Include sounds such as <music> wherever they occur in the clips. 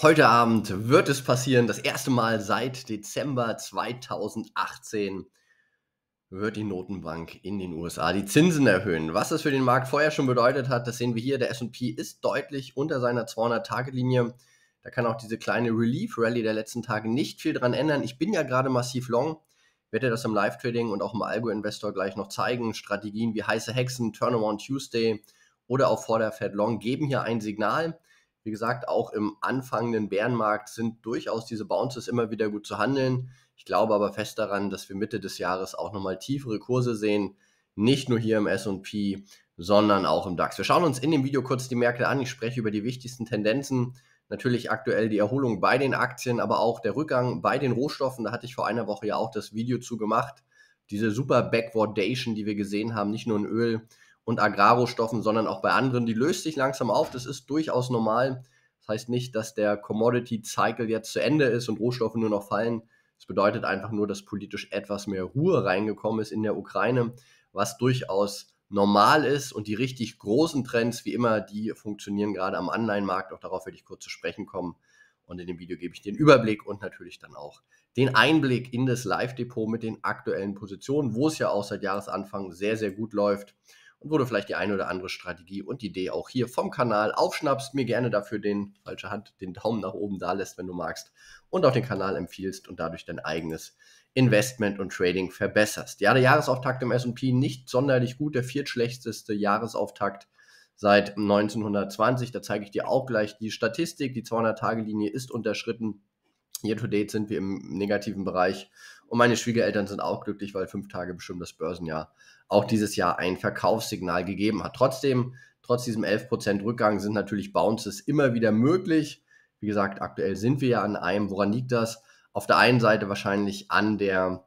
Heute Abend wird es passieren. Das erste Mal seit Dezember 2018 wird die Notenbank in den USA die Zinsen erhöhen. Was das für den Markt vorher schon bedeutet hat, das sehen wir hier. Der SP ist deutlich unter seiner 200-Tage-Linie. Da kann auch diese kleine Relief-Rally der letzten Tage nicht viel dran ändern. Ich bin ja gerade massiv long. Werde das im Live-Trading und auch im Algo-Investor gleich noch zeigen. Strategien wie heiße Hexen, Turnaround Tuesday oder auch vor der Fed Long geben hier ein Signal. Wie gesagt, auch im anfangenden Bärenmarkt sind durchaus diese Bounces immer wieder gut zu handeln. Ich glaube aber fest daran, dass wir Mitte des Jahres auch nochmal tiefere Kurse sehen, nicht nur hier im SP, sondern auch im DAX. Wir schauen uns in dem Video kurz die Märkte an. Ich spreche über die wichtigsten Tendenzen. Natürlich aktuell die Erholung bei den Aktien, aber auch der Rückgang bei den Rohstoffen. Da hatte ich vor einer Woche ja auch das Video zu gemacht. Diese super Backwardation, die wir gesehen haben, nicht nur in Öl, und Agrarrohstoffen, sondern auch bei anderen. Die löst sich langsam auf. Das ist durchaus normal. Das heißt nicht, dass der Commodity Cycle jetzt zu Ende ist und Rohstoffe nur noch fallen. Das bedeutet einfach nur, dass politisch etwas mehr Ruhe reingekommen ist in der Ukraine, was durchaus normal ist. Und die richtig großen Trends, wie immer, die funktionieren gerade am Anleihenmarkt. Auch darauf werde ich kurz zu sprechen kommen. Und in dem Video gebe ich den Überblick und natürlich dann auch den Einblick in das Live-Depot mit den aktuellen Positionen, wo es ja auch seit Jahresanfang sehr, sehr gut läuft und wo du vielleicht die eine oder andere Strategie und Idee auch hier vom Kanal aufschnappst, mir gerne dafür den, falsche Hand, den Daumen nach oben da lässt, wenn du magst und auch den Kanal empfiehlst und dadurch dein eigenes Investment und Trading verbesserst. Ja, der Jahresauftakt im S&P nicht sonderlich gut, der viertschlechteste Jahresauftakt seit 1920. Da zeige ich dir auch gleich die Statistik. Die 200-Tage-Linie ist unterschritten. Year to date sind wir im negativen Bereich. Und meine Schwiegereltern sind auch glücklich, weil fünf Tage bestimmt das Börsenjahr auch dieses Jahr ein Verkaufssignal gegeben hat. Trotzdem, trotz diesem 11% Rückgang sind natürlich Bounces immer wieder möglich. Wie gesagt, aktuell sind wir ja an einem. Woran liegt das? Auf der einen Seite wahrscheinlich an der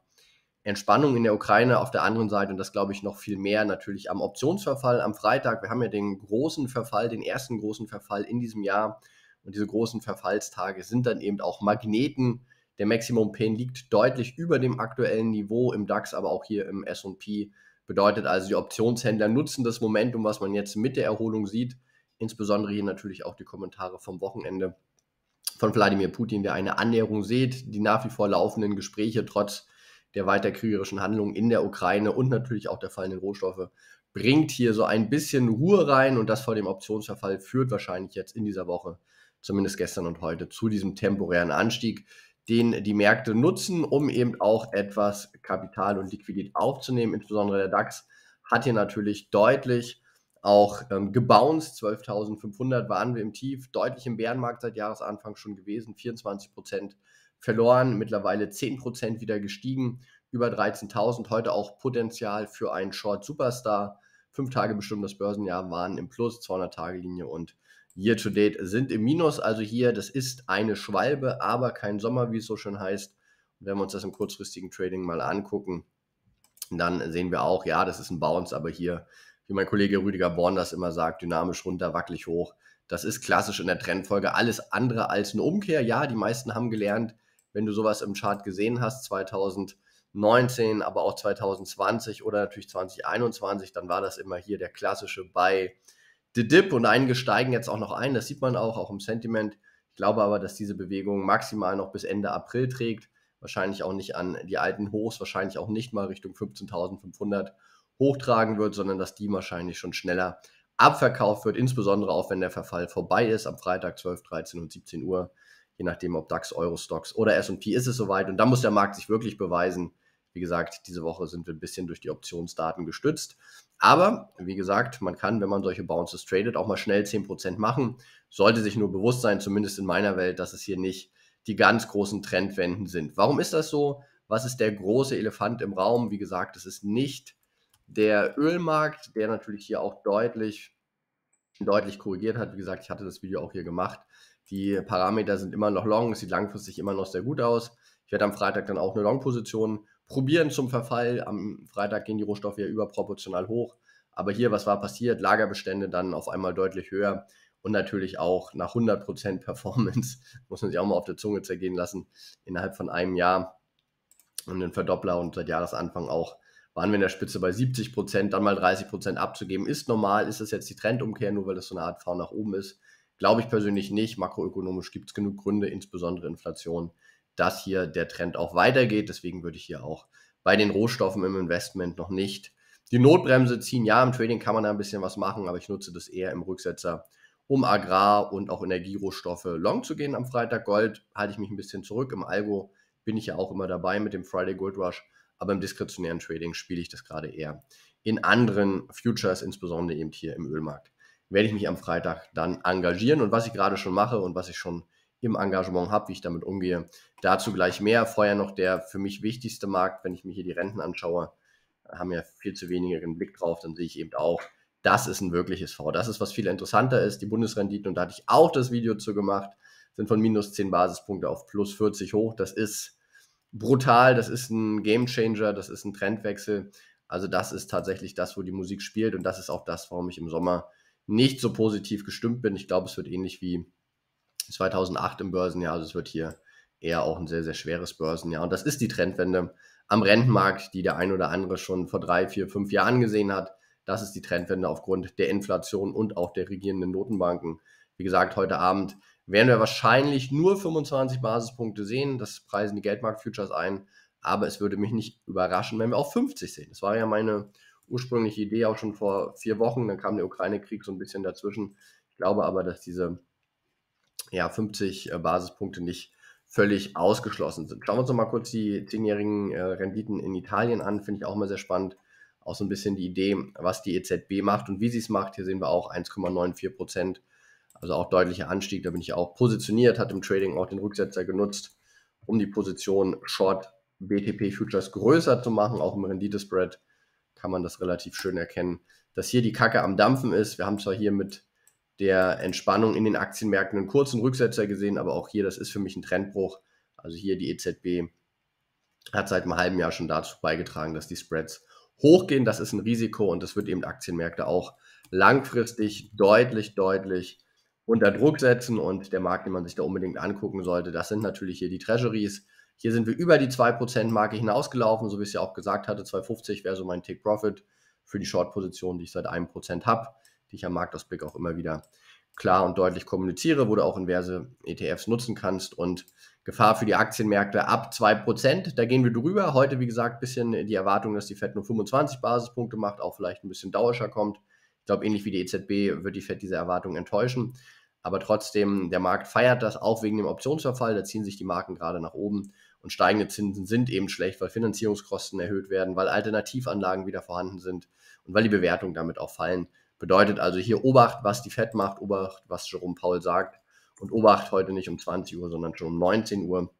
Entspannung in der Ukraine, auf der anderen Seite, und das glaube ich noch viel mehr, natürlich am Optionsverfall am Freitag. Wir haben ja den großen Verfall, den ersten großen Verfall in diesem Jahr. Und diese großen Verfallstage sind dann eben auch Magneten. Der Maximum Pain liegt deutlich über dem aktuellen Niveau im DAX, aber auch hier im SP Bedeutet also, die Optionshändler nutzen das Momentum, was man jetzt mit der Erholung sieht, insbesondere hier natürlich auch die Kommentare vom Wochenende von Wladimir Putin, der eine Annäherung sieht, die nach wie vor laufenden Gespräche trotz der weiter kriegerischen Handlungen in der Ukraine und natürlich auch der fallenden Rohstoffe bringt hier so ein bisschen Ruhe rein und das vor dem Optionsverfall führt wahrscheinlich jetzt in dieser Woche, zumindest gestern und heute, zu diesem temporären Anstieg den die Märkte nutzen, um eben auch etwas Kapital und Liquidität aufzunehmen. Insbesondere der DAX hat hier natürlich deutlich auch ähm, gebounced. 12.500 waren wir im Tief, deutlich im Bärenmarkt seit Jahresanfang schon gewesen, 24 Prozent verloren, mittlerweile 10 Prozent wieder gestiegen, über 13.000. Heute auch Potenzial für einen Short Superstar. Fünf Tage bestimmt das Börsenjahr waren im Plus, 200-Tage-Linie und Year to date sind im Minus, also hier, das ist eine Schwalbe, aber kein Sommer, wie es so schön heißt. Und wenn wir uns das im kurzfristigen Trading mal angucken, dann sehen wir auch, ja, das ist ein Bounce, aber hier, wie mein Kollege Rüdiger Born das immer sagt, dynamisch runter, wackelig hoch. Das ist klassisch in der Trendfolge alles andere als eine Umkehr. Ja, die meisten haben gelernt, wenn du sowas im Chart gesehen hast, 2019, aber auch 2020 oder natürlich 2021, dann war das immer hier der klassische bei The Dip und einige steigen jetzt auch noch ein. Das sieht man auch, auch im Sentiment. Ich glaube aber, dass diese Bewegung maximal noch bis Ende April trägt. Wahrscheinlich auch nicht an die alten Hochs, wahrscheinlich auch nicht mal Richtung 15.500 hochtragen wird, sondern dass die wahrscheinlich schon schneller abverkauft wird, insbesondere auch wenn der Verfall vorbei ist, am Freitag 12, 13 und 17 Uhr, je nachdem ob DAX, Euro-Stocks oder S&P ist es soweit und da muss der Markt sich wirklich beweisen, wie gesagt, diese Woche sind wir ein bisschen durch die Optionsdaten gestützt. Aber wie gesagt, man kann, wenn man solche Bounces tradet, auch mal schnell 10% machen. Sollte sich nur bewusst sein, zumindest in meiner Welt, dass es hier nicht die ganz großen Trendwenden sind. Warum ist das so? Was ist der große Elefant im Raum? Wie gesagt, es ist nicht der Ölmarkt, der natürlich hier auch deutlich, deutlich korrigiert hat. Wie gesagt, ich hatte das Video auch hier gemacht. Die Parameter sind immer noch long, es sieht langfristig immer noch sehr gut aus. Ich werde am Freitag dann auch eine Long-Position probieren zum Verfall. Am Freitag gehen die Rohstoffe ja überproportional hoch. Aber hier, was war passiert? Lagerbestände dann auf einmal deutlich höher und natürlich auch nach 100% Performance, <laughs> muss man sich auch mal auf der Zunge zergehen lassen, innerhalb von einem Jahr und den Verdoppler und seit Jahresanfang auch waren wir in der Spitze bei 70%, dann mal 30% abzugeben, ist normal. Ist das jetzt die Trendumkehr, nur weil das so eine Art V nach oben ist? Glaube ich persönlich nicht. Makroökonomisch gibt es genug Gründe, insbesondere Inflation, dass hier der Trend auch weitergeht. Deswegen würde ich hier auch bei den Rohstoffen im Investment noch nicht die Notbremse ziehen. Ja, im Trading kann man da ein bisschen was machen, aber ich nutze das eher im Rücksetzer, um Agrar- und auch Energierohstoffe long zu gehen am Freitag. Gold halte ich mich ein bisschen zurück. Im Algo bin ich ja auch immer dabei mit dem Friday Gold Rush, aber im diskretionären Trading spiele ich das gerade eher. In anderen Futures, insbesondere eben hier im Ölmarkt, werde ich mich am Freitag dann engagieren. Und was ich gerade schon mache und was ich schon im Engagement habe, wie ich damit umgehe. Dazu gleich mehr. Vorher noch der für mich wichtigste Markt, wenn ich mir hier die Renten anschaue, haben ja viel zu wenige einen Blick drauf, dann sehe ich eben auch, das ist ein wirkliches V. Das ist, was viel interessanter ist. Die Bundesrenditen, und da hatte ich auch das Video zu gemacht, sind von minus 10 Basispunkte auf plus 40 hoch. Das ist brutal, das ist ein Game Changer, das ist ein Trendwechsel. Also das ist tatsächlich das, wo die Musik spielt und das ist auch das, warum ich im Sommer nicht so positiv gestimmt bin. Ich glaube, es wird ähnlich wie 2008 im Börsenjahr. Also es wird hier eher auch ein sehr, sehr schweres Börsenjahr. Und das ist die Trendwende am Rentenmarkt, die der ein oder andere schon vor drei, vier, fünf Jahren gesehen hat. Das ist die Trendwende aufgrund der Inflation und auch der regierenden Notenbanken. Wie gesagt, heute Abend werden wir wahrscheinlich nur 25 Basispunkte sehen. Das preisen die Geldmarktfutures ein. Aber es würde mich nicht überraschen, wenn wir auch 50 sehen. Das war ja meine ursprüngliche Idee auch schon vor vier Wochen. Dann kam der Ukraine-Krieg so ein bisschen dazwischen. Ich glaube aber, dass diese ja, 50 äh, Basispunkte nicht völlig ausgeschlossen sind. Schauen wir uns noch mal kurz die zehnjährigen äh, Renditen in Italien an, finde ich auch mal sehr spannend. Auch so ein bisschen die Idee, was die EZB macht und wie sie es macht. Hier sehen wir auch 1,94 Prozent, also auch deutlicher Anstieg. Da bin ich auch positioniert, hat im Trading auch den Rücksetzer genutzt, um die Position Short BTP Futures größer zu machen. Auch im Renditespread kann man das relativ schön erkennen, dass hier die Kacke am Dampfen ist. Wir haben zwar hier mit der Entspannung in den Aktienmärkten einen kurzen Rücksetzer gesehen, aber auch hier, das ist für mich ein Trendbruch. Also hier die EZB hat seit einem halben Jahr schon dazu beigetragen, dass die Spreads hochgehen. Das ist ein Risiko und das wird eben Aktienmärkte auch langfristig deutlich, deutlich unter Druck setzen. Und der Markt, den man sich da unbedingt angucken sollte, das sind natürlich hier die Treasuries. Hier sind wir über die 2%-Marke hinausgelaufen, so wie es ja auch gesagt hatte. 2,50 wäre so mein Take-Profit für die Short-Position, die ich seit einem Prozent habe die ich am Marktausblick auch immer wieder klar und deutlich kommuniziere, wo du auch inverse ETFs nutzen kannst und Gefahr für die Aktienmärkte ab 2%. Da gehen wir drüber. Heute, wie gesagt, ein bisschen die Erwartung, dass die FED nur 25 Basispunkte macht, auch vielleicht ein bisschen dauerischer kommt. Ich glaube, ähnlich wie die EZB wird die FED diese Erwartung enttäuschen. Aber trotzdem, der Markt feiert das auch wegen dem Optionsverfall. Da ziehen sich die Marken gerade nach oben. Und steigende Zinsen sind eben schlecht, weil Finanzierungskosten erhöht werden, weil Alternativanlagen wieder vorhanden sind und weil die Bewertungen damit auch fallen. Bedeutet also hier Obacht, was die FED macht, Obacht, was Jerome Paul sagt. Und Obacht heute nicht um 20 Uhr, sondern schon um 19 Uhr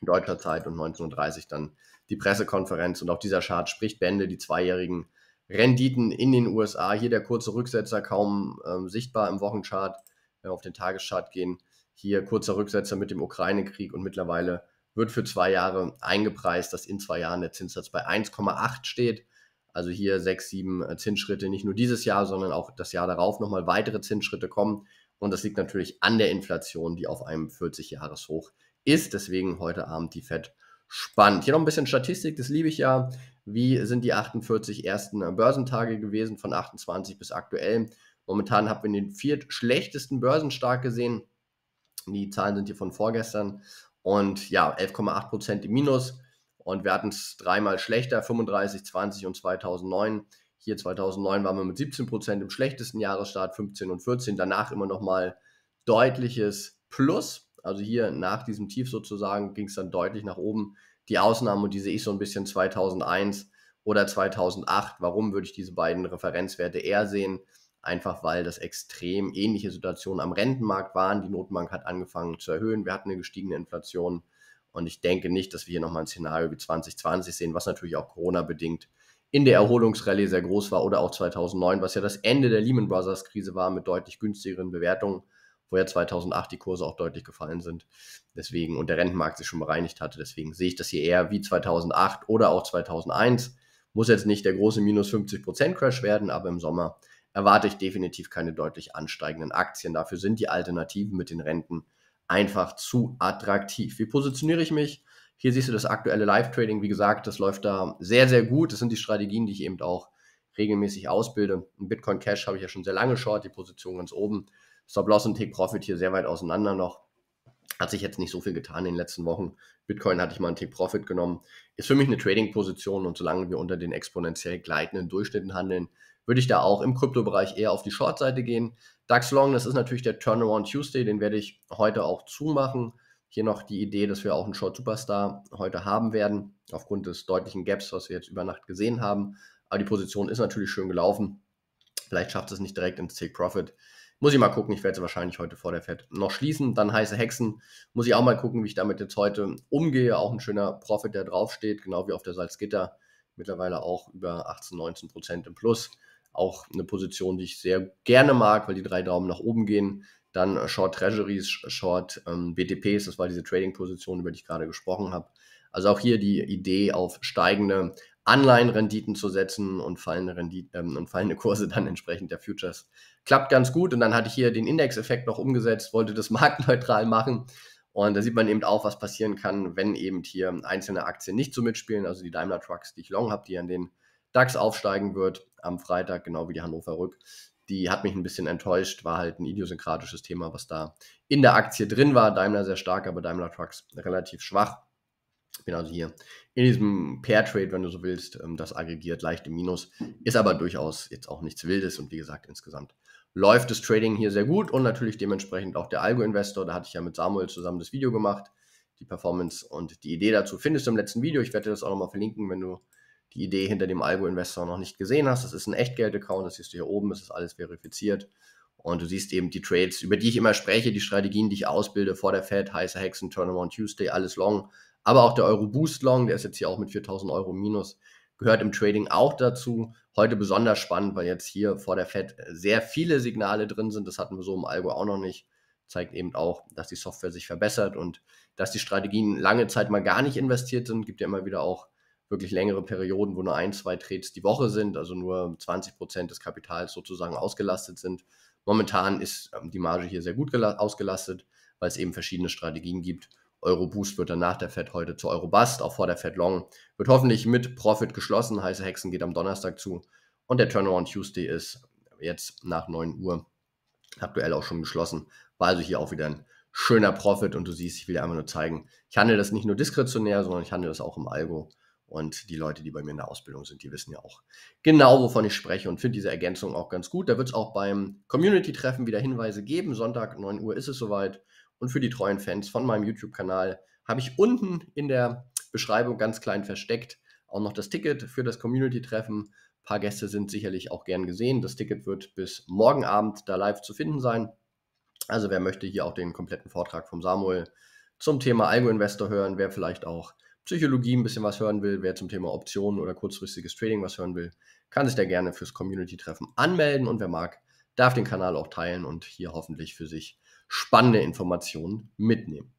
in deutscher Zeit und 19.30 Uhr dann die Pressekonferenz. Und auch dieser Chart spricht Bände, die zweijährigen Renditen in den USA. Hier der kurze Rücksetzer kaum äh, sichtbar im Wochenchart, wenn wir auf den Tageschart gehen. Hier kurzer Rücksetzer mit dem Ukraine-Krieg und mittlerweile wird für zwei Jahre eingepreist, dass in zwei Jahren der Zinssatz bei 1,8 steht. Also hier sechs, sieben äh, Zinsschritte, nicht nur dieses Jahr, sondern auch das Jahr darauf nochmal weitere Zinsschritte kommen. Und das liegt natürlich an der Inflation, die auf einem 40-Jahres-Hoch ist. Deswegen heute Abend die FED spannend. Hier noch ein bisschen Statistik, das liebe ich ja. Wie sind die 48 ersten Börsentage gewesen von 28 bis aktuell? Momentan haben wir den viert schlechtesten Börsenstag gesehen. Die Zahlen sind hier von vorgestern. Und ja, 11,8% im Minus. Und wir hatten es dreimal schlechter, 35, 20 und 2009. Hier 2009 waren wir mit 17 Prozent im schlechtesten Jahresstart, 15 und 14. Danach immer nochmal deutliches Plus. Also hier nach diesem Tief sozusagen ging es dann deutlich nach oben. Die Ausnahmen, und die sehe ich so ein bisschen 2001 oder 2008. Warum würde ich diese beiden Referenzwerte eher sehen? Einfach weil das extrem ähnliche Situationen am Rentenmarkt waren. Die Notenbank hat angefangen zu erhöhen. Wir hatten eine gestiegene Inflation und ich denke nicht, dass wir hier nochmal ein Szenario wie 2020 sehen, was natürlich auch Corona-bedingt in der Erholungsrallye sehr groß war oder auch 2009, was ja das Ende der Lehman Brothers Krise war mit deutlich günstigeren Bewertungen, wo ja 2008 die Kurse auch deutlich gefallen sind. Deswegen und der Rentenmarkt sich schon bereinigt hatte, deswegen sehe ich das hier eher wie 2008 oder auch 2001. Muss jetzt nicht der große minus 50 Crash werden, aber im Sommer erwarte ich definitiv keine deutlich ansteigenden Aktien. Dafür sind die Alternativen mit den Renten einfach zu attraktiv. Wie positioniere ich mich? Hier siehst du das aktuelle Live-Trading. Wie gesagt, das läuft da sehr, sehr gut. Das sind die Strategien, die ich eben auch regelmäßig ausbilde. In Bitcoin Cash habe ich ja schon sehr lange Short, die Position ganz oben. Stop-Loss und Take-Profit hier sehr weit auseinander noch. Hat sich jetzt nicht so viel getan in den letzten Wochen. Bitcoin hatte ich mal einen Take-Profit genommen. Ist für mich eine Trading-Position und solange wir unter den exponentiell gleitenden Durchschnitten handeln, würde ich da auch im Kryptobereich eher auf die Short-Seite gehen. DAX Long, das ist natürlich der Turnaround Tuesday, den werde ich heute auch zumachen. Hier noch die Idee, dass wir auch einen Short Superstar heute haben werden, aufgrund des deutlichen Gaps, was wir jetzt über Nacht gesehen haben. Aber die Position ist natürlich schön gelaufen. Vielleicht schafft es nicht direkt ins Take Profit. Muss ich mal gucken, ich werde sie wahrscheinlich heute vor der Fed noch schließen. Dann heiße Hexen. Muss ich auch mal gucken, wie ich damit jetzt heute umgehe. Auch ein schöner Profit, der draufsteht, genau wie auf der Salzgitter. Mittlerweile auch über 18, 19 Prozent im Plus. Auch eine Position, die ich sehr gerne mag, weil die drei Daumen nach oben gehen. Dann äh, Short Treasuries, Short ähm, BTPs, das war diese Trading-Position, über die ich gerade gesprochen habe. Also auch hier die Idee, auf steigende Anleihenrenditen zu setzen und fallende, Rendite, ähm, und fallende Kurse dann entsprechend der Futures. Klappt ganz gut und dann hatte ich hier den Index-Effekt noch umgesetzt, wollte das <laughs> marktneutral machen. Und da sieht man eben auch, was passieren kann, wenn eben hier einzelne Aktien nicht so mitspielen. Also die Daimler Trucks, die ich long habe, die an den DAX aufsteigen wird am Freitag, genau wie die Hannover Rück. Die hat mich ein bisschen enttäuscht, war halt ein idiosynkratisches Thema, was da in der Aktie drin war. Daimler sehr stark, aber Daimler Trucks relativ schwach. Ich Bin also hier in diesem Pair Trade, wenn du so willst, ähm, das aggregiert leicht im Minus, ist aber durchaus jetzt auch nichts Wildes und wie gesagt, insgesamt läuft das Trading hier sehr gut und natürlich dementsprechend auch der Algo-Investor. Da hatte ich ja mit Samuel zusammen das Video gemacht. Die Performance und die Idee dazu findest du im letzten Video. Ich werde dir das auch nochmal verlinken, wenn du die Idee hinter dem Algo-Investor noch nicht gesehen hast. Das ist ein Echtgeld-Account, das siehst du hier oben, es ist alles verifiziert. Und du siehst eben die Trades, über die ich immer spreche, die Strategien, die ich ausbilde vor der Fed, heiße Hexen, Turnaround Tuesday, alles long. Aber auch der Euro Boost Long, der ist jetzt hier auch mit 4000 Euro minus, gehört im Trading auch dazu. Heute besonders spannend, weil jetzt hier vor der Fed sehr viele Signale drin sind. Das hatten wir so im Algo auch noch nicht. Zeigt eben auch, dass die Software sich verbessert und dass die Strategien lange Zeit mal gar nicht investiert sind. Gibt ja immer wieder auch wirklich längere Perioden, wo nur ein, zwei Trades die Woche sind, also nur 20 Prozent des Kapitals sozusagen ausgelastet sind. Momentan ist ähm, die Marge hier sehr gut ausgelastet, weil es eben verschiedene Strategien gibt. Euro Boost wird dann nach der Fed heute zu Euro Bust, auch vor der Fed Long. Wird hoffentlich mit Profit geschlossen. Heiße Hexen geht am Donnerstag zu. Und der Turnaround Tuesday ist jetzt nach 9 Uhr aktuell auch schon geschlossen. War also hier auch wieder ein schöner Profit und du siehst, ich will dir einfach nur zeigen, ich handle das nicht nur diskretionär, sondern ich handle das auch im Algo. Und die Leute, die bei mir in der Ausbildung sind, die wissen ja auch genau, wovon ich spreche und finde diese Ergänzung auch ganz gut. Da wird es auch beim Community-Treffen wieder Hinweise geben. Sonntag, 9 Uhr ist es soweit. Und für die treuen Fans von meinem YouTube-Kanal habe ich unten in der Beschreibung ganz klein versteckt auch noch das Ticket für das Community-Treffen. Ein paar Gäste sind sicherlich auch gern gesehen. Das Ticket wird bis morgen Abend da live zu finden sein. Also wer möchte hier auch den kompletten Vortrag vom Samuel zum Thema Algo-Investor hören, wer vielleicht auch Psychologie ein bisschen was hören will, wer zum Thema Optionen oder kurzfristiges Trading was hören will, kann sich da gerne fürs Community-Treffen anmelden und wer mag, darf den Kanal auch teilen und hier hoffentlich für sich spannende Informationen mitnehmen.